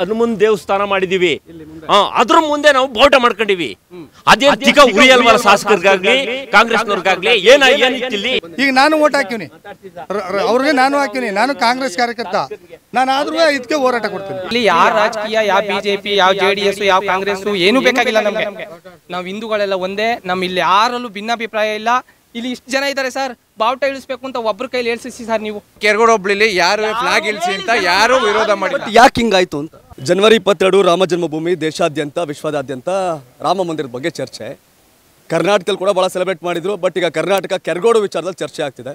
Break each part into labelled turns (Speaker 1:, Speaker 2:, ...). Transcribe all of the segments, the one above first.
Speaker 1: ಹನುಮನ್ ದೇವಸ್ಥಾನ ಮಾಡಿದೀವಿ ಅದ್ರ ಮುಂದೆ ನಾವು ಬಾವುಟ ಮಾಡ್ಕೊಂಡಿವಿ ಅದೇ ದಿಗ ಉಳಿಯಲ್ವಲ್ಲ ಶಾಸಕರಿಗಾಗ್ಲಿ ಕಾಂಗ್ರೆಸ್ನವ್ರಿಗಾಗ್ಲಿ ಏನ
Speaker 2: ಈಗ ನಾನು ಓಟ್ ಹಾಕಿವ್ನಿ ಅವ್ರಿಗೆ ನಾನು ಹಾಕಿವ್ನಿ ನಾನು ಕಾಂಗ್ರೆಸ್ ಕಾರ್ಯಕರ್ತ ನಾನು ಆದ್ರೂ ಇದಕ್ಕೆ ಹೋರಾಟ ಕೊಡ್ತೀನಿ ಇಲ್ಲಿ ಯಾವ ರಾಜಕೀಯ ಯಾವ
Speaker 3: ಬಿಜೆಪಿ ಯಾವ ಜೆಡಿಎಸ್ ಯಾವ ಕಾಂಗ್ರೆಸ್ ಏನು ಬೇಕಾಗಿಲ್ಲ ನಮ್ಗೆ ನಾವು ಹಿಂದೂಗಳೆಲ್ಲ ಒಂದೇ ನಮ್ ಇಲ್ಲಿ ಯಾರಲ್ಲೂ ಭಿನ್ನಾಭಿಪ್ರಾಯ ಇಲ್ಲ ಇಲ್ಲಿ ಇಷ್ಟು ಜನ ಇದ್ದಾರೆ ಸರ್ ಬಾವುಟ ಇಳಿಸ್ಬೇಕು ಅಂತ ಒಬ್ಬರ ಕೈಲಿ
Speaker 4: ಹೇಳ್ಸಿ ಸರ್ ನೀವು ಕೆರಗೋಡ ಒಬ್ಳಿಲಿ ಯಾರು ಫ್ಲಾಗ್ ಇಳಿಸಿ ಅಂತ ಯಾರು ವಿರೋಧ
Speaker 3: ಮಾಡಿ
Speaker 5: ಯಾಕೆ ಹಿಂಗಾಯ್ತು ಅಂತ ಜನವರಿ ಇಪ್ಪತ್ತೆರಡು ರಾಮ ಜನ್ಮಭೂಮಿ ದೇಶಾದ್ಯಂತ ವಿಶ್ವದಾದ್ಯಂತ ರಾಮ ಮಂದಿರದ ಬಗ್ಗೆ ಚರ್ಚೆ ಕರ್ನಾಟಕದಲ್ಲಿ ಕೂಡ ಭಾಳ ಸೆಲೆಬ್ರೇಟ್ ಮಾಡಿದರು ಬಟ್ ಈಗ ಕರ್ನಾಟಕ ಕೆರಗೋಡು ವಿಚಾರದಲ್ಲಿ ಚರ್ಚೆ ಆಗ್ತಿದೆ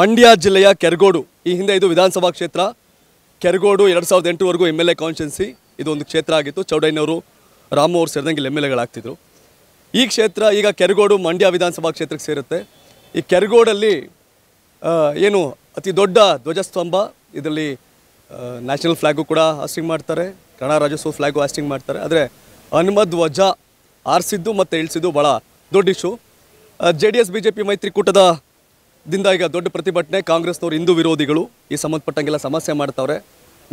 Speaker 5: ಮಂಡ್ಯ ಜಿಲ್ಲೆಯ ಕೆರಗೋಡು ಈ ಹಿಂದೆ ಇದು ವಿಧಾನಸಭಾ ಕ್ಷೇತ್ರ ಕೆರಗೋಡು ಎರಡು ಸಾವಿರದ ಎಂಟುವರೆಗೂ ಎಮ್ ಎಲ್ ಎ ಕಾನ್ಸ್ಟೆನ್ಸಿ ಇದೊಂದು ಕ್ಷೇತ್ರ ಆಗಿತ್ತು ಚೌಡಯ್ಯನವರು ರಾಮು ಅವರು ಸೇರಿದಂಗೆ ಎಮ್ ಎಲ್ ಎಗಳಾಗ್ತಿದ್ರು ಈ ಕ್ಷೇತ್ರ ಈಗ ಕೆರಗೋಡು ಮಂಡ್ಯ ವಿಧಾನಸಭಾ ಕ್ಷೇತ್ರಕ್ಕೆ ಸೇರುತ್ತೆ ಈ ಕೆರಗೋಡಲ್ಲಿ ಏನು ಅತಿ ದೊಡ್ಡ ಧ್ವಜಸ್ತಂಭ ಇದರಲ್ಲಿ ನ್ಯಾಷನಲ್ ಫ್ಲ್ಯಾಗು ಕೂಡ ಹಾಸ್ಟಿಂಗ್ ಮಾಡ್ತಾರೆ ಗಣರಾಜ್ಯೋತ್ಸವ ಫ್ಲ್ಯಾಗು ಹಾಸ್ಟಿಂಗ್ ಮಾಡ್ತಾರೆ ಆದರೆ ಹನುಮದ್ ವಜಾ ಆರಿಸಿದ್ದು ಮತ್ತು ಇಳಿಸಿದ್ದು ಭಾಳ ದೊಡ್ಡ issue J D S B J P ಮೈತ್ರಿಕೂಟದ ದಿಂದ ಈಗ ದೊಡ್ಡ ಪ್ರತಿಭಟನೆ ಕಾಂಗ್ರೆಸ್ನವರು ಹಿಂದೂ ವಿರೋಧಿಗಳು ಈ ಸಂಬಂಧಪಟ್ಟಂಗೆಲ್ಲ ಸಮಸ್ಯೆ ಮಾಡ್ತಾವ್ರೆ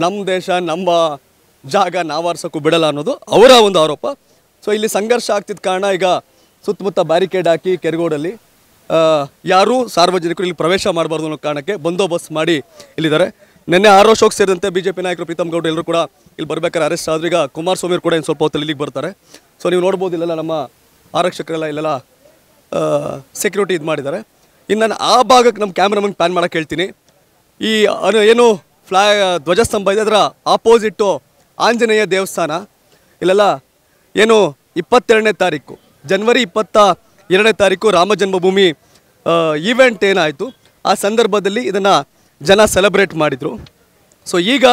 Speaker 5: ನಮ್ಮ ದೇಶ ನಮ್ಮ ಜಾಗ ನಾವಾರ್ಸೋಕ್ಕೂ ಬಿಡಲ್ಲ ಅನ್ನೋದು ಅವರ ಒಂದು ಆರೋಪ ಸೊ ಇಲ್ಲಿ ಸಂಘರ್ಷ ಆಗ್ತಿದ್ದ ಕಾರಣ ಈಗ ಸುತ್ತಮುತ್ತ ಬ್ಯಾರಿಕೇಡ್ ಹಾಕಿ ಕೆರಗೋಡಲ್ಲಿ ಯಾರೂ ಸಾರ್ವಜನಿಕರು ಇಲ್ಲಿ ಪ್ರವೇಶ ಮಾಡಬಾರ್ದು ಅನ್ನೋ ಕಾರಣಕ್ಕೆ ಬಂದೋಬಸ್ತ್ ಮಾಡಿ ಇಲ್ಲಿದ್ದಾರೆ ನಿನ್ನೆ ಆರೋ ಶೋಕ್ ಸೇರಿದಂತೆ ಬಿಜೆಪಿ ನಾಯಕರು ಪ್ರೀತಮ್ ಗೌಡ ಎಲ್ಲರೂ ಕೂಡ ಇಲ್ಲಿ ಬರಬೇಕಾದ್ರೆ ಅರೆಸ್ಟ್ ಆದ್ರೆ ಈಗ ಕುಮಾರಸ್ವಾಮಿ ಕೂಡ ಇನ್ನು ಸ್ವಲ್ಪ ಹೊತ್ತಲ್ಲಿ ಇಲ್ಲಿಗೆ ಬರ್ತಾರೆ ಸೊ ನೀವು ನೋಡ್ಬೋದು ಇಲ್ಲೆಲ್ಲ ನಮ್ಮ ಆರಕ್ಷಕರೆಲ್ಲ ಇಲ್ಲೆಲ್ಲ ಸೆಕ್ಯೂರಿಟಿ ಇದು ಮಾಡಿದ್ದಾರೆ ಇನ್ನು ನಾನು ಆ ಭಾಗಕ್ಕೆ ನಮ್ಮ ಕ್ಯಾಮ್ರಾಮನ್ ಪ್ಯಾನ್ ಮಾಡೋಕೆ ಹೇಳ್ತೀನಿ ಈ ಏನು ಫ್ಲಾ ಧ್ವಜಸ್ತಂಭ ಇದೆ ಅದರ ಆಪೋಸಿಟ್ಟು ಆಂಜನೇಯ ದೇವಸ್ಥಾನ ಇಲ್ಲೆಲ್ಲ ಏನು ಇಪ್ಪತ್ತೆರಡನೇ ತಾರೀಕು ಜನ್ವರಿ ಇಪ್ಪತ್ತ ಎರಡನೇ ತಾರೀಕು ರಾಮ ಜನ್ಮಭೂಮಿ ಈವೆಂಟ್ ಏನಾಯಿತು ಆ ಸಂದರ್ಭದಲ್ಲಿ ಇದನ್ನು ಜನ ಸೆಲೆಬ್ರೇಟ್ ಮಾಡಿದರು ಸೊ ಈಗ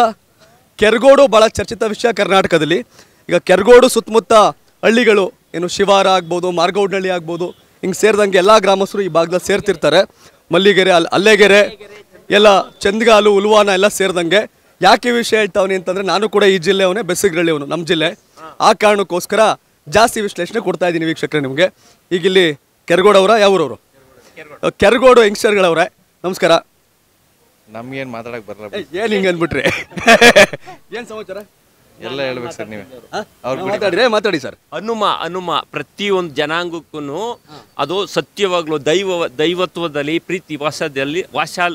Speaker 5: ಕೆರಗೋಡು ಭಾಳ ಚರ್ಚಿತ ವಿಷಯ ಕರ್ನಾಟಕದಲ್ಲಿ ಈಗ ಕೆರಗೋಡು ಸುತ್ತಮುತ್ತ ಹಳ್ಳಿಗಳು ಏನು ಶಿವಾರ ಆಗ್ಬೋದು ಮಾರ್ಗೌಡ್ನಹಳ್ಳಿ ಆಗ್ಬೋದು ಹಿಂಗೆ ಸೇರಿದಂಗೆ ಎಲ್ಲ ಗ್ರಾಮಸ್ಥರು ಈ ಭಾಗದಲ್ಲಿ ಸೇರ್ತಿರ್ತಾರೆ ಮಲ್ಲಿಗೆರೆ ಅಲ್ಲಿ ಅಲ್ಲೇಗೆರೆ ಎಲ್ಲ ಚಂದಗಾಲು ಉಲ್ವಾನ ಎಲ್ಲ ಸೇರಿದಂಗೆ ಯಾಕೆ ವಿಷಯ ಹೇಳ್ತಾವನಿ ಅಂತಂದರೆ ನಾನು ಕೂಡ ಈ ಜಿಲ್ಲೆಯವನೇ ಅವನು ನಮ್ಮ ಜಿಲ್ಲೆ ಆ ಕಾರಣಕ್ಕೋಸ್ಕರ ಜಾಸ್ತಿ ವಿಶ್ಲೇಷಣೆ ಕೊಡ್ತಾ ಇದ್ದೀನಿ ವೀಕ್ಷಕರೆ ನಿಮಗೆ ಈಗ ಇಲ್ಲಿ ಕೆರಗೋಡವರ ಯಾವ್ರವರು ಕೆರಗೋಡು ಯಂಗ್ಸ್ಟರ್ಗಳವರೇ ನಮಸ್ಕಾರ
Speaker 1: ನಮ್ಗೇನು ಮಾತಾಡಕ್ ಬರಲ್ಲ
Speaker 5: ಏನ್ ಹಿಂಗೆ ಅನ್ಬಿಟ್ರಿ ಏನು ಸಮಾಚಾರ ಎಲ್ಲ ಹೇಳ್ಬೇಕು ಸರ್ ನೀವೇ ಮಾತಾಡಿ ಸರ್
Speaker 1: ಹನುಮ ಹನುಮ ಪ್ರತಿಯೊಂದು ಜನಾಂಗಕ್ಕೂ ಅದು ಸತ್ಯವಾಗ್ಲು ದೈವ ದೈವತ್ವದಲ್ಲಿ ಪ್ರೀತಿ ವಾಸದಲ್ಲಿ ವಾಸ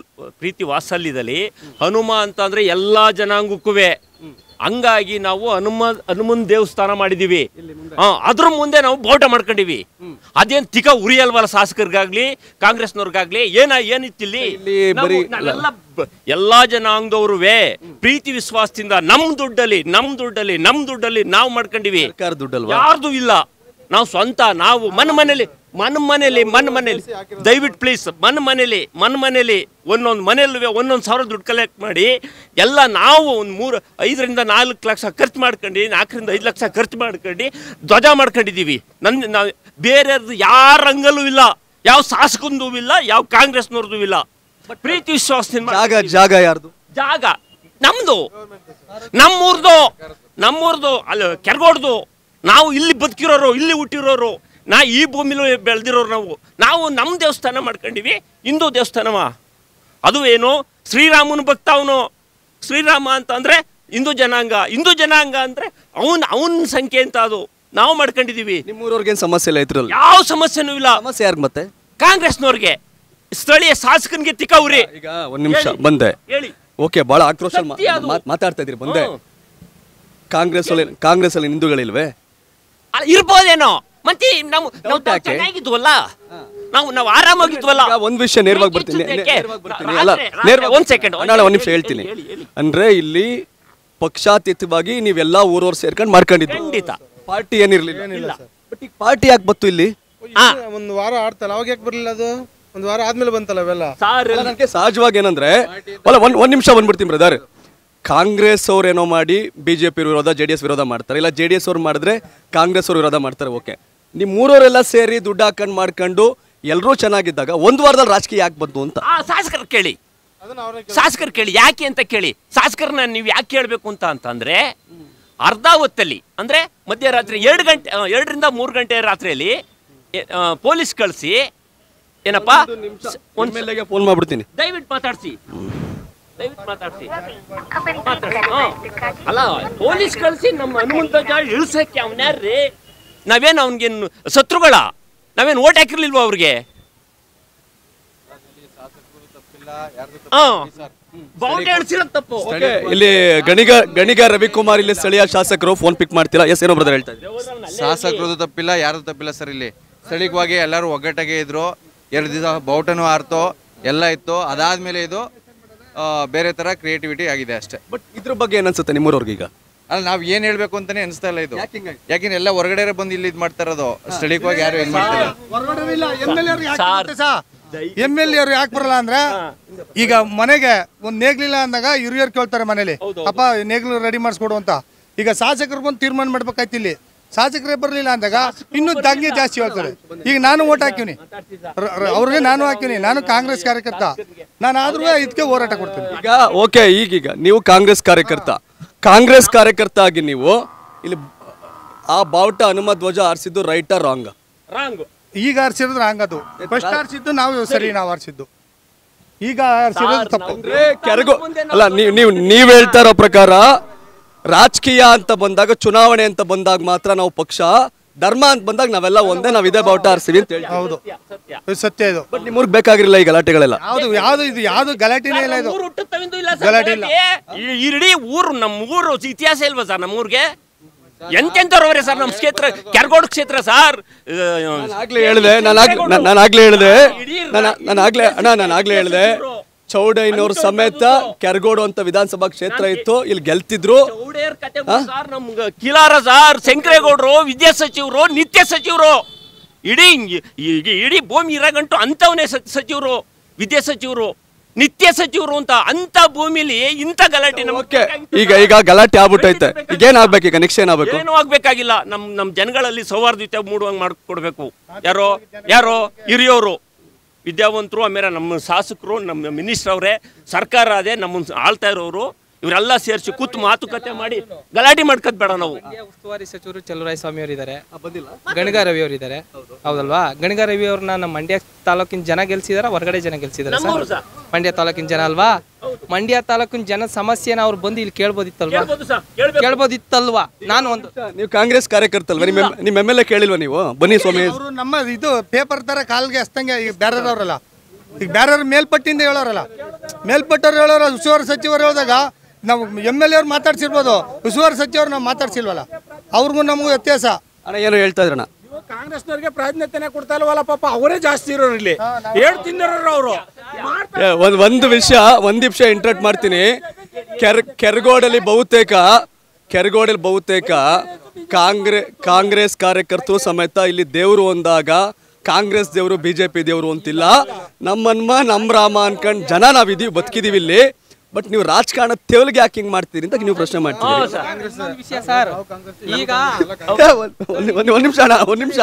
Speaker 1: ಪ್ರೀತಿ ವಾಸಲ್ಯದಲ್ಲಿ ಹನುಮ ಅಂದ್ರೆ ಎಲ್ಲಾ ಜನಾಂಗಕ್ಕೂ ಹಂಗಾಗಿ ನಾವು ಹನುಮ ಹನುಮನ್ ದೇವಸ್ಥಾನ ಮಾಡಿದೀವಿ ಅದ್ರ ಮುಂದೆ ನಾವು ಬೋಟ ಮಾಡ್ಕೊಂಡಿವಿ ಅದೇನ್ ತಿಕ ಉರಿಯಲ್ವಲ್ಲ ಶಾಸಕರಿಗಾಗ್ಲಿ ಕಾಂಗ್ರೆಸ್ನವ್ರಿಗಾಗ್ಲಿ ಏನ ಏನಿತ್ತಿಲ್ಲಿ ಎಲ್ಲಾ ಜನ ಜನಾಂಗದವ್ರುವೆ ಪ್ರೀತಿ ವಿಶ್ವಾಸದಿಂದ ನಮ್ ದುಡ್ಡಲ್ಲಿ ನಮ್ ದುಡ್ಡಲ್ಲಿ ನಮ್ ದುಡ್ಡಲ್ಲಿ ನಾವು ಮಾಡ್ಕೊಂಡಿವಿ ಯಾರ್ದು ಇಲ್ಲ ನಾವು ಸ್ವಂತ ನಾವು ಮನೆ ಮನೇಲಿ ಮನ್ ಮನೇಲಿ ಮನ್ ಮನೇಲಿ ದಯವಿಟ್ಟು ಪ್ಲೀಸ್ ಮನ್ ಮನೇಲಿ ಮನ್ ಮನೇಲಿ ಒಂದೊಂದು ಮನೇಲಿ ಒಂದೊಂದು ಸಾವಿರ ದುಡ್ಡು ಕಲೆಕ್ಟ್ ಮಾಡಿ ಎಲ್ಲ ನಾವು ಒಂದು ಮೂರು ಐದರಿಂದ ನಾಲ್ಕು ಲಕ್ಷ ಖರ್ಚು ಮಾಡ್ಕೊಂಡು ನಾಲ್ಕರಿಂದ ಐದು ಲಕ್ಷ ಖರ್ಚು ಮಾಡ್ಕೊಂಡು ಧ್ವಜ ಮಾಡ್ಕೊಂಡಿದ್ದೀವಿ ನನ್ನ ನಾವು ಬೇರೆಯವ್ರದ್ದು ಯಾರ ರಂಗಲ್ಲೂ ಇಲ್ಲ ಯಾವ ಶಾಸಕಂದು ಇಲ್ಲ ಯಾವ ಕಾಂಗ್ರೆಸ್ನವ್ರದ್ದು ಇಲ್ಲ ಪ್ರೀತಿ ವಿಶ್ವಾಸದಿಂದ ಜಾಗ ಜಾಗ ಯಾರ್ದು ಜಾಗ ನಮ್ಮದು ನಮ್ಮೂರ್ದು ನಮ್ಮೂರ್ದು ಅಲ್ಲಿ ಕೆರಗೋಡ್ದು ನಾವು ಇಲ್ಲಿ ಬದುಕಿರೋರು ಇಲ್ಲಿ ಹುಟ್ಟಿರೋರು ನಾ ಈ ಭೂಮಿಲೂ ಬೆಳೆದಿರೋರು ನಾವು ನಾವು ನಮ್ಮ ದೇವಸ್ಥಾನ ಮಾಡ್ಕೊಂಡಿವಿ ಹಿಂದೂ ದೇವಸ್ಥಾನವ ಅದು ಏನು ಶ್ರೀರಾಮನ ಭಕ್ತ ಅವನು ಶ್ರೀರಾಮ ಅಂತ ಅಂದರೆ ಹಿಂದೂ ಜನಾಂಗ ಹಿಂದೂ ಜನಾಂಗ ಅಂದರೆ ಅವನ ಅವನ ಸಂಖ್ಯೆ ಅಂತ ಅದು ನಾವು ಮಾಡ್ಕೊಂಡಿದ್ದೀವಿ ನಿಮ್ಮೂರವ್ರಿಗೆ ಸಮಸ್ಯೆ ಇಲ್ಲ ಯಾವ ಸಮಸ್ಯೆನೂ ಇಲ್ಲ ಸಮಸ್ಯೆ ಯಾರು ಮತ್ತೆ ಕಾಂಗ್ರೆಸ್ನವ್ರಿಗೆ ಸ್ಥಳೀಯ ಶಾಸಕನಿಗೆ ತಿಕ್ಕವ್ರಿ ಈಗ ಒಂದು ನಿಮಿಷ ಬಂದೆ ಹೇಳಿ
Speaker 5: ಓಕೆ ಬಹಳ ಆಕ್ರೋಶ ಮಾತಾಡ್ತಾ ಇದ್ದೀರಿ ಬಂದೆ ಕಾಂಗ್ರೆಸ್ ಕಾಂಗ್ರೆಸ್ ಅಲ್ಲಿ ಹಿಂದೂಗಳಿಲ್ವೇ
Speaker 1: ಇರ್ಬೋದೇನೋ ಮತ್ತೆ ನಾವು ನಾವು ಚೆನ್ನಾಗಿದ್ವಲ್ಲ ನಾವು ನಾವು ಆರಾಮಾಗಿದ್ವಲ್ಲ ಒಂದು
Speaker 5: ವಿಷಯ ನೇರವಾಗಿ ಬರ್ತೀನಿ ಅಲ್ಲ ನೇರವಾಗಿ ಸೆಕೆಂಡ್ ನಾಳೆ ಒಂದು ನಿಮಿಷ ಹೇಳ್ತೀನಿ ಅಂದ್ರೆ ಇಲ್ಲಿ ಪಕ್ಷಾತೀತವಾಗಿ ನೀವೆಲ್ಲ ಊರವ್ರು ಸೇರ್ಕೊಂಡು ಮಾಡ್ಕೊಂಡಿದ್ವಿ ಖಂಡಿತ ಪಾರ್ಟಿ ಏನಿರ್ಲಿಲ್ಲ ಬಟ್ ಈಗ ಪಾರ್ಟಿ ಯಾಕೆ ಬಂತು ಇಲ್ಲಿ
Speaker 3: ಒಂದು ವಾರ ಆಡ್ತಲ್ಲ ಅವಾಗ ಯಾಕೆ ಬರ್ಲಿಲ್ಲ ಅದು ಒಂದು ವಾರ ಆದ್ಮೇಲೆ ಬಂತಲ್ಲ ಅವೆಲ್ಲ
Speaker 5: ನನಗೆ ಸಹಜವಾಗಿ ಏನಂದ್ರೆ ಅಲ್ಲ ಒಂದ್ ಒಂದ್ ನಿಮಿಷ ಬಂದ್ಬಿಡ್ತೀನಿ ಬ್ರದರ್ ಕಾಂಗ್ರೆಸ್ ಅವ್ರು ಏನೋ ಮಾಡಿ ಬಿಜೆಪಿ ವಿರೋಧ ಜೆ ಡಿ ಎಸ್ ವಿರೋಧ ಮಾಡ್ತಾರೆ ಇಲ್ಲ ಜೆ ಡಿ ಎಸ್ ಅವ್ರು ಮಾಡಿದ್ರೆ ಕಾಂಗ್ರೆಸ್ ಅವ್ರು ವಿರೋಧ ಮಾಡ್ತಾರೆ ಓಕೆ ನಿಮ್ ಮೂರವರೆಲ್ಲ ಸೇರಿ ದುಡ್ಡು ಹಾಕೊಂಡು ಮಾಡ್ಕೊಂಡು ಎಲ್ಲರೂ ಚೆನ್ನಾಗಿದ್ದಾಗ ಒಂದು ವಾರದಲ್ಲಿ ರಾಜಕೀಯ ಯಾಕೆ ಬಂತು ಅಂತ
Speaker 1: ಆ ಶಾಸಕರು ಕೇಳಿ ಶಾಸಕರು ಕೇಳಿ ಯಾಕೆ ಅಂತ ಕೇಳಿ ಶಾಸಕರನ್ನ ನೀವು ಯಾಕೆ ಕೇಳಬೇಕು ಅಂತ ಅಂತಂದ್ರೆ ಅರ್ಧ ಹೊತ್ತಲ್ಲಿ ಅಂದ್ರೆ ಮಧ್ಯರಾತ್ರಿ ಎರಡು ಗಂಟೆ ಎರಡರಿಂದ ಮೂರು ಗಂಟೆ ರಾತ್ರಿಯಲ್ಲಿ ಪೊಲೀಸ್ ಕಳಿಸಿ ಏನಪ್ಪಾ ಒಂದ್ ಫೋನ್ ಮಾಡ್ಬಿಡ್ತೀನಿ ದಯವಿಟ್ಟು ಮಾತಾಡ್ಸಿ ದಯವಿಟ್ಟು ಮಾತಾಡ್ತಿ ಅಲ್ಲ ಪೊಲೀಸ್ ಕಳಿಸಿ ನಮ್ಮ ಹನುಮಂತ ಇಳಿಸಕ್ಕೆ ಅವನ್ಯಾರ್ರಿ ನಾವೇನು ಅವನಿಗೇನು ಶತ್ರುಗಳ ನಾವೇನು ಓಟ್ ಹಾಕಿರ್ಲಿಲ್ವ ಅವ್ರಿಗೆ
Speaker 5: ಇಲ್ಲಿ ಗಣಿಗ ಗಣಿಗ ರವಿಕುಮಾರ್ ಇಲ್ಲಿ ಸ್ಥಳೀಯ ಶಾಸಕರು ಫೋನ್ ಪಿಕ್ ಮಾಡ್ತೀರಾ ಎಸ್ ಏನೋ ಬ್ರದರ್ ಹೇಳ್ತಾರೆ
Speaker 4: ಶಾಸಕರದು ತಪ್ಪಿಲ್ಲ ಯಾರು ತಪ್ಪಿಲ್ಲ ಸರ್ ಇಲ್ಲಿ ಸ್ಥಳೀಯವಾಗಿ ಎಲ್ಲರೂ ಒಗ್ಗಟ್ಟಾಗೆ ಇದ್ರು ಎರಡು ದಿವಸ ಬೌಟನು ಆರ್ತು ಎಲ್ಲ ಇತ್ತು ಅದಾದ್ಮೇಲೆ ಇದು ಬೇರೆ ತರ ಕ್ರಿಯೇಟಿವಿಟಿ ಆಗಿದೆ ಅಷ್ಟೇ ಬಟ್ ಇದ್ರ
Speaker 5: ಬಗ್ಗೆ ಏನನ್ಸುತ್ತೆ ನಿಮ್ಮೂರವ್ರಿಗೆ
Speaker 4: ಈಗ ಅಲ್ಲ ನಾವ್ ಏನ್ ಹೇಳ್ಬೇಕು ಅಂತಾನೆ ಅನ್ಸ್ತಾ ಇಲ್ಲ ಇದು ಯಾಕಿನ ಎಲ್ಲ ಹೊರಗಡೆ ಬಂದು ಇಲ್ಲಿ ಇದ್ ಮಾಡ್ತಾ ಇರೋದು ಹೋಗಿ ಯಾರು ಏನ್ ಮಾಡ್ತಾರೆ
Speaker 2: ಎಮ್ ಎಲ್ ಎ ಅವ್ರು ಯಾಕೆ ಬರಲ್ಲ ಅಂದ್ರೆ ಈಗ ಮನೆಗೆ ಒಂದ್ ನೇಗ್ಲಿಲ್ಲ ಅಂದಾಗ ಹಿರಿಯರ್ ಕೇಳ್ತಾರೆ ಮನೇಲಿ ಅಪ್ಪ ನೇಗ್ಲು ರೆಡಿ ಮಾಡಿಸ್ಕೊಡು ಅಂತ ಈಗ ಶಾಸಕರು ಬಂದು ತೀರ್ಮಾನ ಮಾಡ್ಬೇಕಾಯ್ತು ಇಲ್ಲಿ ಶಾಸಕರೇ ಬರಲಿಲ್ಲ ಅಂದಾಗ ಇನ್ನು ದಂಗೆ ಜಾಸ್ತಿ ಹೇಳ್ತಾರೆ ಈಗ ನಾನು ಓಟ್ ಹಾಕಿವ್ನಿ ಅವ್ರಿಗೆ ನಾನು ಹಾಕಿವ್ನಿ ನಾನು ಕಾಂಗ್ರೆಸ್ ಕಾರ್ಯಕರ್ತ ನಾನು ಆದ್ರೂ ಇದಕ್ಕೆ ಹೋರಾಟ ಕೊಡ್ತೀನಿ
Speaker 5: ಈಗ ಓಕೆ ಈಗೀಗ ನೀವು ಕಾಂಗ್ರೆಸ್ ಕಾರ್ಯಕರ್ತ ಕಾಂಗ್ರೆಸ್ ಕಾರ್ಯಕರ್ತ ಆಗಿ ನೀವು ಇಲ್ಲಿ ಆ ಬಾವುಟ ಹನುಮ ಧ್ವಜ ಆರಿಸಿದ್ದು ರೈಟ್ ರಾಂಗ್ ರಾಂಗ್ ಈಗ ಆರಿಸಿರೋದು ರಾಂಗ್ ಅದು ಫಸ್ಟ್ ಆರಿಸಿದ್ದು ನಾವು ಸರಿ ನಾವು ಆರಿಸಿದ್ದು ಈಗ ಆರಿಸಿರೋದು ತಪ್ಪು ಕೆರಗು ಅಲ್ಲ ನೀವು ನೀವು ನೀವು ಹೇಳ್ತಾ ಇರೋ ಪ್ರಕಾರ ರಾಜಕೀಯ ಅಂತ ಬಂದಾಗ ಚುನಾವಣೆ ಅಂತ ಬಂದಾಗ ಮಾತ್ರ ನಾವು ಪಕ್ಷ ಧರ್ಮ ಅಂತ ಬಂದಾಗ ನಾವೆಲ್ಲ ಒಂದೇ ನಾವು ಇದೇ ಬಾವುಟ ಆರ್ಸಿವಿ ಅಂತ ಹೇಳಿ ಸತ್ಯ ಇದು ಬಟ್ ನಿಮ್ಮೂರ್ಗ್ ಬೇಕಾಗಿರಲ್ಲ ಈ ಗಲಾಟೆಗಳೆಲ್ಲ
Speaker 1: ಯಾವ್ದು ಇದು ಯಾವ್ದು ಗಲಾಟೆನೇ ಇಲ್ಲ ಇದು ಗಲಾಟೆ ಇಲ್ಲ. ಈ- ಇಡೀ ಊರು ನಮ್ಮ ಊರು ಇತಿಹಾಸ ಇಲ್ವಾ ಸರ್ ನಮ್ಮ ಊರಿಗೆ ಎಂತೆಂಥವ್ರವ್ರೆ ಸರ್ ನಮ್ಮ ಕ್ಷೇತ್ರ ಕೆರಗೋಡ್ ಕ್ಷೇತ್ರ ಸರ್ ನಾನು ಆಗ್ಲೇ ಹೇಳಿದೆ ನಾನು ನಾನು- ನಾನು
Speaker 5: ಆಗ್ಲೇ ಹೇಳಿದೆ ನಾನು ಆಗ್ಲೇ ಅಣ್ಣ ನಾನು ಆಗ್ಲೇ ಹೇಳಿದೆ ಚೌಡಯ್ಯನವ್ರ ಸಮೇತ ಕೆರಗೋಡು ಅಂತ ವಿಧಾನಸಭಾ ಕ್ಷೇತ್ರ ಇತ್ತು ಇಲ್ಲಿ ಗೆಲ್ತಿದ್ರು
Speaker 1: ನಮ್ಗೆ ಕಿಲಾರ ಸಾರ್ ಶಂಕರೇಗೌಡರು ವಿದ್ಯಾ ಸಚಿವರು ನಿತ್ಯ ಸಚಿವರು ಇಡೀ ಇಡೀ ಭೂಮಿ ಗಂಟು ಅಂಥವನೇ ಸಚಿವರು ವಿದ್ಯಾ ಸಚಿವರು ನಿತ್ಯ ಸಚಿವರು ಅಂತ ಅಂತ ಭೂಮಿಲಿ ಇಂಥ ಗಲಾಟೆ ನಮಗೆ
Speaker 5: ಈಗ ಈಗ ಗಲಾಟೆ ಆಗ್ಬಿಟ್ಟೈತೆ ಈಗ ಏನಾಗ್ಬೇಕು ಈಗ ನೆಕ್ಸ್ಟ್ ಏನಾಗಬೇಕು ಏನು
Speaker 1: ಆಗ್ಬೇಕಾಗಿಲ್ಲ ನಮ್ ನಮ್ ಜನಗಳಲ್ಲಿ ಸೌಹಾರ್ದತೆ ಮೂಡುವಂಗೆ ಮಾಡ್ಕೊಡ್ಬೇಕು ಯಾರೋ ಯಾರೋ ಹಿರಿಯೋರು ವಿದ್ಯಾವಂತರು ಆಮೇಲೆ ನಮ್ಮ ಶಾಸಕರು ನಮ್ಮ ಮಿನಿಸ್ಟ್ರ್ ಅವರೇ ಸರ್ಕಾರ ಅದೇ ನಮ್ಮನ್ನು ಆಳ್ತಾ ಇರೋರು ಇವರೆಲ್ಲ ಸೇರಿಸಿ ಕೂತು ಮಾತುಕತೆ ಮಾಡಿ ಗಲಾಟೆ ಮಾಡ್ಕೋದ್ ಬೇಡ ನಾವು
Speaker 3: ಉಸ್ತುವಾರಿ ಸಚಿವರು ಚಲುವರಾಯ ಸ್ವಾಮಿ ಅವರಿದ್ದಾರೆ
Speaker 5: ಇದ್ದಾರೆ
Speaker 1: ಗಣಗ ರವಿ ಅವರು
Speaker 3: ಇದ್ದಾರೆ ಹೌದಲ್ವಾ ಗಣಿಗ ರವಿ ಅವ್ರನ್ನ ನಮ್ಮ ಮಂಡ್ಯ ತಾಲೂಕಿನ ಜನ ಗೆಲ್ಸಿದಾರ ಹೊರಗಡೆ ಜನ ಗೆಲ್ಸಿದಾರ ಮಂಡ್ಯ ತಾಲೂಕಿನ ಜನ ಅಲ್ವಾ ಮಂಡ್ಯ ತಾಲೂಕಿನ ಜನ ಸಮಸ್ಯೆನ ಅವ್ರು ಬಂದು ಇಲ್ಲಿ ಕೇಳ್ಬೋದಿತ್ತಲ್ವಾ
Speaker 2: ಕೇಳ್ಬೋದಿತ್ತಲ್ವಾ ನಾನು ಒಂದು ನೀವು
Speaker 5: ಕಾಂಗ್ರೆಸ್ ಕಾರ್ಯಕರ್ತಲ್ವಾ ನಿಮ್ಮ ನಿಮ್ಮ ಎಮ್ ಎಲ್ ಎ ಕೇಳಿಲ್ವಾ ನೀವು ಬನ್ನಿ ಸ್ವಾಮಿ
Speaker 2: ನಮ್ಮ ಇದು ಪೇಪರ್ ತರ ಕಾಲ್ಗೆ ಹಸ್ತಂಗೆ ಈಗ ಬೇರೆದವ್ರಲ್ಲ ಈಗ ಬೇರೆಯವ್ರ ಮೇಲ್ಪಟ್ಟಿಂದ ಹೇಳೋರಲ್ಲ ಮೇಲ್ಪಟ್ಟವ್ರು ಹೇಳೋರ ಉಸ್ತುವಾರಿ ಸಚಿವರು ಹೇಳಿದಾಗ ನಾವು ಎಮ್ ಎಲ್ ಎ ಅವ್ರು ಮಾತಾಡ್ಸಿರ್ಬೋದು ಉಸ್ತುವಾರಿ ಸಚಿವರು ನಾವು ಮಾತಾಡ್ಸಿಲ್ವಲ್ಲ ಅವ್ರಿಗೂ ನಮಗೂ ವ್ಯತ್ಯಾಸ ಏನು ಹೇಳ್ತಾ ಇದ್ರಣ್ಣ ಕಾಂಗ್ರೆಸ್ನವ್ರಿಗೆ ಪ್ರಾಧಾನ್ಯತೆ
Speaker 5: ಕೊಡ್ತಾ ಇಲ್ಲವಲ್ಲ ಪಾಪ ಅವರೇ ಜಾಸ್ತಿ ಇರೋರು ಇಲ್ಲಿ ಹೇಳ್ ತಿಂದಿರೋರು ಅವರು ಒಂದು ಒಂದು ವಿಷಯ ಒಂದು ನಿಮಿಷ ಇಂಟ್ರಕ್ಟ್ ಮಾಡ್ತೀನಿ ಕೆರ್ ಕೆರಗೋಡಲ್ಲಿ ಬಹುತೇಕ ಕೆರಗೋಡಲ್ಲಿ ಬಹುತೇಕ ಕಾಂಗ್ರೆ ಕಾಂಗ್ರೆಸ್ ಕಾರ್ಯಕರ್ತರು ಸಮೇತ ಇಲ್ಲಿ ದೇವರು ಒಂದಾಗ ಕಾಂಗ್ರೆಸ್ ದೇವರು ಬಿ ಜೆ ಪಿ ದೇವರು ಅಂತಿಲ್ಲ ನಮ್ಮನ್ಮ ನಮ್ಮ ರಾಮ ಅನ್ಕಂಡು ಜನ ನಾವಿದೀವಿ ಬದುಕಿದ್ದೀವಿ ಇಲ್ಲಿ ಬಟ್ ನೀವು ರಾಜಕಾರಣ ತೆವಲಿಗೆ ಯಾಕೆ ಹಿಂಗ್ ಮಾಡ್ತೀರಿ ಅಂತ ನೀವು ಪ್ರಶ್ನೆ ಮಾಡ್ತೀರಿ ನಿಮಿಷ ಅಣ್ಣ ಒಂದು ನಿಮಿಷ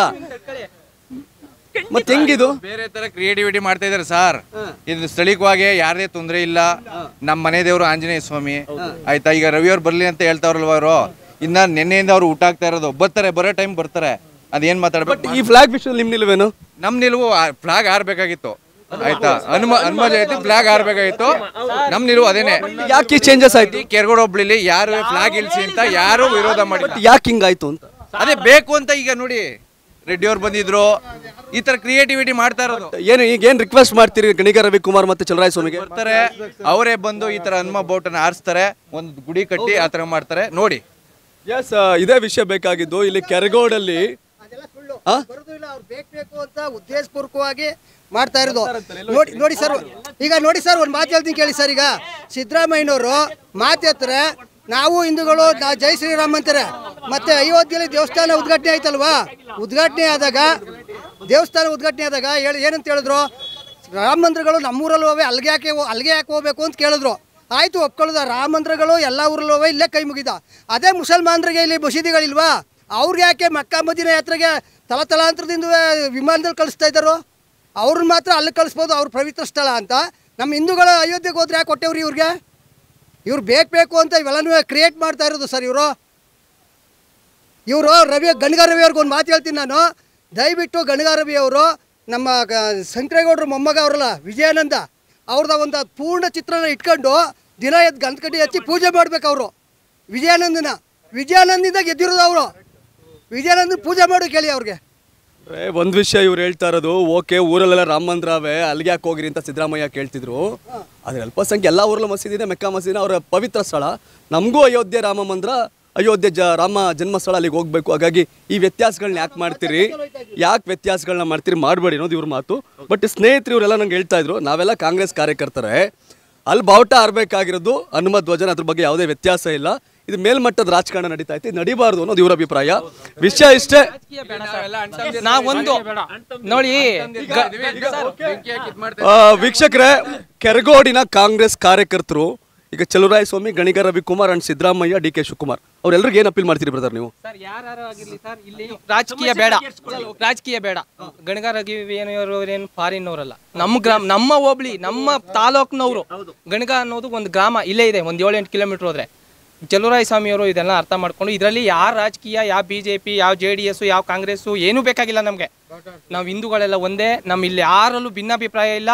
Speaker 4: ಮತ್ತೆ ಹೆಂಗಿದು ಬೇರೆ ತರ ಕ್ರಿಯೇಟಿವಿಟಿ ಮಾಡ್ತಾ ಇದಾರೆ ಸರ್ ಇದು ಸ್ಥಳೀಯವಾಗಿ ಯಾರದೇ ತೊಂದರೆ ಇಲ್ಲ ನಮ್ಮ ಮನೆ ದೇವರು ಆಂಜನೇಯ ಸ್ವಾಮಿ ಆಯ್ತಾ ಈಗ ಅವ್ರು ಬರ್ಲಿ ಅಂತ ಹೇಳ್ತಾವ್ರಲ್ವ ಅವರು ಇನ್ನ ನಿನ್ನೆಯಿಂದ ಅವ್ರು ಊಟ ಆಗ್ತಾ ಇರೋದು ಬರ್ತಾರೆ ಬರೋ ಟೈಮ್ ಬರ್ತಾರೆ ಅದೇನ್ ಮಾತಾಡ್ಬೇಕು ಈ ಫ್ಲಾಗ್ ಬಿಸ್ ನಿಮ್ ನಿಲ್ವೇನು ನಮ್ ನಿಲ್ವು ಫ್ಲಾಗ್ ಆರ್ಬೇಕಾಗಿತ್ತು
Speaker 6: ಆಯ್ತಾ ಹನುಮ ಹನುಮ ಜಯಂತಿ ಫ್ಲಾಗ್ ಹಾರಬೇಕಾಗಿತ್ತು
Speaker 4: ನಮ್ ನಿಲುವು ಅದೇನೆ ಯಾಕೆ ಚೇಂಜಸ್ ಆಯ್ತು ಕೆರಗೋಡ ಒಬ್ಳಿಲಿ ಯಾರು ಫ್ಲಾಗ್ ಇಳ್ಸಿ ಅಂತ ಯಾರು ವಿರೋಧ ಮಾಡಿ ಯಾಕೆ ಹಿಂಗಾಯ್ತು ಅಂತ ಅದೇ ಬೇಕು ಅಂತ ಈಗ ನೋಡಿ ರೆಡ್ಡಿ ಅವ್ರು ಬಂದಿದ್ರು ಈ ತರ ಕ್ರಿಯೇಟಿವಿಟಿ ಮಾಡ್ತಾ ಇರೋದು ಏನು ಈಗ ಏನ್ ರಿಕ್ವೆಸ್ಟ್ ಮಾಡ್ತೀರಿ ಗಣಿಗ ರವಿಕುಮಾರ್ ಮತ್ತೆ ಚಲರಾಯ ಸ್ವಾಮಿಗೆ ಬರ್ತಾರೆ ಅವರೇ ಬಂದು ಈ ತರ ಹನುಮ ಅನ್ನ ಆರಿಸ್ತಾರೆ ಒಂದು ಗುಡಿ ಕಟ್ಟಿ ಆ ತರ ಮಾಡ್ತಾರೆ ನೋಡಿ
Speaker 5: ಎಸ್ ಇದೇ ವಿಷಯ ಬೇಕಾಗಿದ್ದು ಇಲ್ಲಿ ಕೆರಗೋಡಲ್ಲಿ
Speaker 6: ಬೇಕು ಅಂತ ಉದ್ದೇಶಪೂರ್ವಕವಾಗಿ ಮಾಡ್ತಾ ಇರೋದು ನೋಡಿ ನೋಡಿ ಸರ್ ಈಗ ನೋಡಿ ಸರ್ ಒಂದು ಮಾತು ಹೇಳ್ತೀನಿ ಕೇಳಿ ಸರ್ ಈಗ ಸಿದ್ದರಾಮಯ್ಯನವರು ಮಾತೆತ್ತರೆ ನಾವು ಹಿಂದೂಗಳು ಜೈ ಶ್ರೀರಾಮ್ ಅಂತಾರೆ ಮತ್ತೆ ಅಯೋಧ್ಯೆಯಲ್ಲಿ ದೇವಸ್ಥಾನ ಉದ್ಘಾಟನೆ ಆಯ್ತಲ್ವಾ ಉದ್ಘಾಟನೆ ಆದಾಗ ದೇವಸ್ಥಾನ ಉದ್ಘಾಟನೆ ಆದಾಗ ಹೇಳಿ ಏನಂತ ಹೇಳಿದ್ರು ರಾಮ ಮಂದಿರಗಳು ನಮ್ಮೂರಲ್ಲಿ ಹೋಗಿ ಅಲ್ಲಿಗೆ ಯಾಕೆ ಅಲ್ಗೆ ಯಾಕೆ ಹೋಗ್ಬೇಕು ಅಂತ ಕೇಳಿದ್ರು ಆಯಿತು ಒಪ್ಕೊಳ್ಳೋದ ರಾಮ ಮಂದಿರಗಳು ಎಲ್ಲ ಊರಲ್ಲೂ ಹೋಗಿ ಇಲ್ಲೇ ಕೈ ಮುಗಿದ ಅದೇ ಮುಸಲ್ಮಾನರಿಗೆ ಇಲ್ಲಿ ಮಸೀದಿಗಳಿಲ್ವಾ ಅವ್ರಿಗೆ ಯಾಕೆ ಮಕ್ಕಾ ಮದಿನ ಯಾತ್ರೆಗೆ ತಲತಲಾಂತರದಿಂದ ವಿಮಾನದಲ್ಲಿ ಕಳಿಸ್ತಾ ಇದ್ದಾರೋ ಅವ್ರನ್ನ ಮಾತ್ರ ಅಲ್ಲಿ ಕಳಿಸ್ಬೋದು ಅವ್ರ ಪವಿತ್ರ ಸ್ಥಳ ಅಂತ ನಮ್ಮ ಹಿಂದೂಗಳು ಅಯೋಧ್ಯೆಗೆ ಹೋದ್ರೆ ಯಾಕೆ ಕೊಟ್ಟೆವ್ರಿ ಇವ್ರಿಗೆ ಇವ್ರು ಬೇಕು ಬೇಕು ಅಂತ ಇವೆಲ್ಲನೂ ಕ್ರಿಯೇಟ್ ಮಾಡ್ತಾ ಇರೋದು ಸರ್ ಇವರು ಇವರು ರವಿ ರವಿ ಅವ್ರಿಗೆ ಒಂದು ಮಾತು ಹೇಳ್ತೀನಿ ನಾನು ದಯವಿಟ್ಟು ರವಿ ಅವರು ನಮ್ಮ ಶಂಕರೇಗೌಡರು ಮೊಮ್ಮಗ ಅವರಲ್ಲ ವಿಜಯಾನಂದ ಅವ್ರದ ಒಂದು ಪೂರ್ಣ ಚಿತ್ರನ ಇಟ್ಕೊಂಡು ದಿನ ಎದ್ದು ಗಂಧ ಹಚ್ಚಿ ಪೂಜೆ ಮಾಡ್ಬೇಕು ಅವರು ವಿಜಯಾನಂದನ ವಿಜಯಾನಂದಿಂದ ಗೆದ್ದಿರೋದು ಅವರು ವಿಜಯನಂದು ಪೂಜೆ ಮಾಡು ಕೇಳಿ ಅವ್ರಿಗೆ
Speaker 5: ಒಂದು ವಿಷಯ ಇವ್ರು ಹೇಳ್ತಾ ಇರೋದು ಓಕೆ ಊರಲ್ಲೆಲ್ಲ ರಾಮ ಮಂದಿರವೇ ಅಲ್ಲಿಗೆ ಯಾಕೆ ಹೋಗಿರಿ ಅಂತ ಸಿದ್ದರಾಮಯ್ಯ ಕೇಳ್ತಿದ್ರು ಆದರೆ ಅಲ್ಪಸಂಖ್ಯೆ ಎಲ್ಲ ಊರಲ್ಲೂ ಮಸೀದಿ ಇದೆ ಮೆಕ್ಕಾ ಮಸೀದಿ ಅವರ ಪವಿತ್ರ ಸ್ಥಳ ನಮಗೂ ಅಯೋಧ್ಯೆ ರಾಮ ಮಂದಿರ ಅಯೋಧ್ಯೆ ಜ ರಾಮ ಜನ್ಮಸ್ಥಳ ಅಲ್ಲಿಗೆ ಹೋಗ್ಬೇಕು ಹಾಗಾಗಿ ಈ ವ್ಯತ್ಯಾಸಗಳನ್ನ ಯಾಕೆ ಮಾಡ್ತೀರಿ ಯಾಕೆ ವ್ಯತ್ಯಾಸಗಳನ್ನ ಮಾಡ್ತೀರಿ ಮಾಡಬೇಡಿ ಅನ್ನೋದು ಇವ್ರ ಮಾತು ಬಟ್ ಸ್ನೇಹಿತರು ಇವರೆಲ್ಲ ನಂಗೆ ಹೇಳ್ತಾ ಇದ್ರು ನಾವೆಲ್ಲ ಕಾಂಗ್ರೆಸ್ ಕಾರ್ಯಕರ್ತರೇ ಅಲ್ಲಿ ಬಾವುಟ ಆರಬೇಕಾಗಿರೋದು ಹನುಮ ಧ್ವಜನ ಅದ್ರ ಬಗ್ಗೆ ಯಾವುದೇ ವ್ಯತ್ಯಾಸ ಇಲ್ಲ ಇದು ಮೇಲ್ಮಟ್ಟದ ರಾಜಕಾರಣ ನಡೀತಾ ಇದೆ ನಡಿಬಾರದು ಅನ್ನೋದು ಇವರ ಅಭಿಪ್ರಾಯ ವಿಷಯ ಇಷ್ಟೇ
Speaker 3: ನಾವೊಂದು ನೋಡಿ
Speaker 5: ವೀಕ್ಷಕರೇ ಕೆರಗೋಡಿನ ಕಾಂಗ್ರೆಸ್ ಕಾರ್ಯಕರ್ತರು ಈಗ Chaluvarayaswamy Swamy Ganiga Ravikumar and Siddaramaiah D K Shivakumar ಅವ್ರೆಲ್ಲರಿಗೂ ಏನ್ ಅಪೀಲ್ ಮಾಡ್ತೀರಿ ಬ್ರದರ್ ನೀವು
Speaker 3: ರಾಜಕೀಯ ಬೇಡ ರಾಜಕೀಯ ಬೇಡ ಗಣಿಗ ರವಿಯೇನು ಫಾರಿನ್ ಅವರಲ್ಲ ನಮ್ಮ ಗ್ರಾಮ ನಮ್ಮ ಹೋಬಳಿ ನಮ್ಮ ತಾಲೂಕ್ನವರು ಗಣಿಗ ಅನ್ನೋದು ಒಂದು ಗ್ರಾಮ ಇಲ್ಲೇ ಇದೆ ಒಂದು ಏಳು ಎಂಟು ಕಿಲೋಮೀಟರ್ ಹೋದ್ರೆ ಸ್ವಾಮಿ ಸ್ವಾಮಿಯವರು ಇದೆಲ್ಲ ಅರ್ಥ ಮಾಡ್ಕೊಂಡು ಇದರಲ್ಲಿ ಯಾವ ರಾಜಕೀಯ ಯಾವ ಬಿ ಜೆ ಪಿ ಯಾವ ಜೆ ಡಿ ಎಸ್ ಯಾವ ಕಾಂಗ್ರೆಸ್ಸು ಏನೂ ಬೇಕಾಗಿಲ್ಲ ನಮಗೆ ನಾವು ಹಿಂದೂಗಳೆಲ್ಲ ಒಂದೇ ನಮ್ಮ ಇಲ್ಲಿ ಯಾರಲ್ಲೂ ಭಿನ್ನಾಭಿಪ್ರಾಯ ಇಲ್ಲ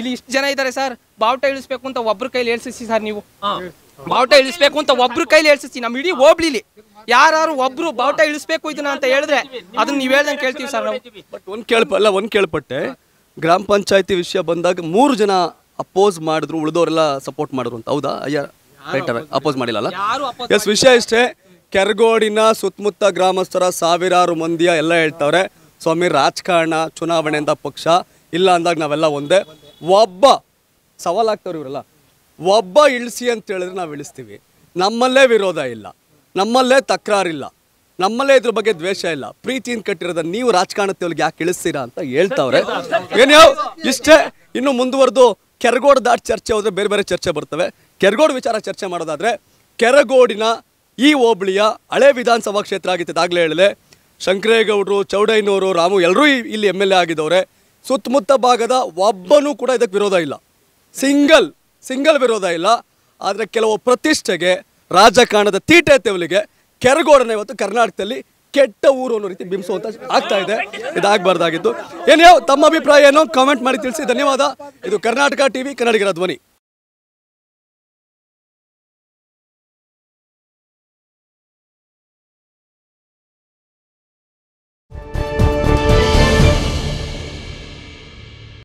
Speaker 3: ಇಲ್ಲಿ ಇಷ್ಟು ಜನ ಇದ್ದಾರೆ ಸರ್ ಬಾವುಟ ಇಳಿಸ್ಬೇಕು ಅಂತ ಒಬ್ರ ಕೈಲಿ ಹೇಳ್ಸಿಸಿ ಸರ್ ನೀವು ಬಾವುಟ ಇಳಿಸ್ಬೇಕು ಅಂತ ಒಬ್ರ ಕೈಲಿ ಹೇಳ್ಸಿಸಿ ನಮ್ಮ ಇಡೀ ಹೋಗ್ಲಿ ಯಾರು ಒಬ್ರು ಬಾವುಟ ಇಳಿಸ್ಬೇಕು ಇದನ್ನ ಅಂತ ಹೇಳಿದ್ರೆ ಅದನ್ನ ನೀವು ಹೇಳ್ದಂಗೆ ಕೇಳ್ತೀವಿ ಸರ್ ನಾವು
Speaker 5: ಬಟ್ ಒಂದು ಒಂದ್ ಕೇಳ್ಪಟ್ಟೆ ಗ್ರಾಮ ಪಂಚಾಯತಿ ವಿಷಯ ಬಂದಾಗ ಮೂರು ಜನ ಅಪೋಸ್ ಮಾಡಿದ್ರು ಉಳಿದವರೆಲ್ಲ ಸಪೋರ್ಟ್ ಮಾಡಿದ್ರು ಅಂತ ಹೌದಾ ಅಯ್ಯ ಅಪೋಸ್ ಮಾಡಿಲ್ಲ ಎಸ್ ವಿಷಯ ಇಷ್ಟೇ ಕೆರಗೋಡಿನ ಸುತ್ತಮುತ್ತ ಗ್ರಾಮಸ್ಥರ ಸಾವಿರಾರು ಮಂದಿಯ ಎಲ್ಲ ಹೇಳ್ತಾವ್ರೆ ಸ್ವಾಮಿ ರಾಜಕಾರಣ ಚುನಾವಣೆ ಅಂತ ಪಕ್ಷ ಇಲ್ಲ ಅಂದಾಗ ನಾವೆಲ್ಲ ಒಂದೇ ಒಬ್ಬ ಸವಾಲಾಗ್ತಾರೆ ಇವರೆಲ್ಲ ಒಬ್ಬ ಇಳಿಸಿ ಅಂತ ಹೇಳಿದ್ರೆ ನಾವು ಇಳಿಸ್ತೀವಿ ನಮ್ಮಲ್ಲೇ ವಿರೋಧ ಇಲ್ಲ ನಮ್ಮಲ್ಲೇ ತಕ್ರಾರಿಲ್ಲ ನಮ್ಮಲ್ಲೇ ಇದ್ರ ಬಗ್ಗೆ ದ್ವೇಷ ಇಲ್ಲ ಪ್ರೀತಿಯಿಂದ ಕಟ್ಟಿರೋದ ನೀವು ರಾಜಕಾರಣದೊಳಗೆ ಯಾಕೆ ಇಳಿಸ್ತೀರಾ ಅಂತ ಹೇಳ್ತಾವ್ರೆ ಏನ್ಯಾವ ಇಷ್ಟೇ ಇನ್ನು ಮುಂದುವರೆದು ಕೆರಗೋಡ ದಾಟ್ ಚರ್ಚೆ ಹೋದ್ರೆ ಬೇರೆ ಬೇರೆ ಚರ್ಚೆ ಬರ್ತವೆ ಕೆರಗೋಡು ವಿಚಾರ ಚರ್ಚೆ ಮಾಡೋದಾದರೆ ಕೆರಗೋಡಿನ ಈ ಹೋಬಳಿಯ ಹಳೆ ವಿಧಾನಸಭಾ ಕ್ಷೇತ್ರ ಆಗಿತ್ತು ಇದಾಗಲೇ ಹೇಳಿದೆ ಶಂಕರೇಗೌಡರು ಚೌಡೈನವರು ರಾಮು ಎಲ್ಲರೂ ಇಲ್ಲಿ ಎಮ್ ಎಲ್ ಎ ಆಗಿದವ್ರೆ ಸುತ್ತಮುತ್ತ ಭಾಗದ ಒಬ್ಬನೂ ಕೂಡ ಇದಕ್ಕೆ ವಿರೋಧ ಇಲ್ಲ ಸಿಂಗಲ್ ಸಿಂಗಲ್ ವಿರೋಧ ಇಲ್ಲ ಆದರೆ ಕೆಲವು ಪ್ರತಿಷ್ಠೆಗೆ ರಾಜಕಾರಣದ ತೀಟೆ ತೆವಲಿಗೆ ಕೆರಗೋಡನೆ ಇವತ್ತು ಕರ್ನಾಟಕದಲ್ಲಿ ಕೆಟ್ಟ ಊರು ಅನ್ನೋ ರೀತಿ ಬಿಂಬಿಸುವಂತ ಆಗ್ತಾ ಇದೆ ಇದಾಗಬಾರ್ದಾಗಿತ್ತು ಏನೇ ತಮ್ಮ ಅಭಿಪ್ರಾಯ ಏನೋ ಕಾಮೆಂಟ್ ಮಾಡಿ ತಿಳಿಸಿ ಧನ್ಯವಾದ ಇದು ಕರ್ನಾಟಕ ಟಿವಿ ಕನ್ನಡಿಗರ ಧ್ವನಿ